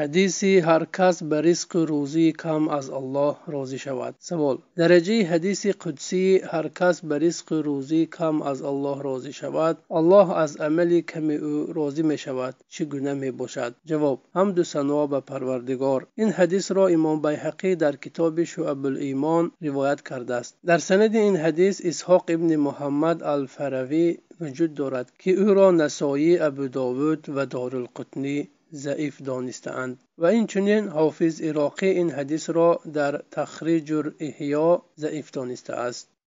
ҳадиси ҳар кас ба риску рӯзии кам аз аллоҳ розӣ шавад савол дараҷаи ҳадиси қудсӣ ҳар кас ба риску рӯзии кам аз аллоҳ розӣ шавад аллоҳ аз амали ками ӯ розӣ мешавад чӣ гуна мебошад ҷавоб ҳамду саноо ба парвардигор ин ҳадисро имом байҳақӣ дар китоби шуъабулимон ривоят кардааст дар санади ин ҳадис исҳоқ ибни муҳаммад алфаравӣ вуҷуд дорад ки ӯро насоӣ абу довуд ва дорулқутнӣ ضعیف دانستند و این حافظ عراقی این حدیث را در تخریج احیا ضعیف دانسته است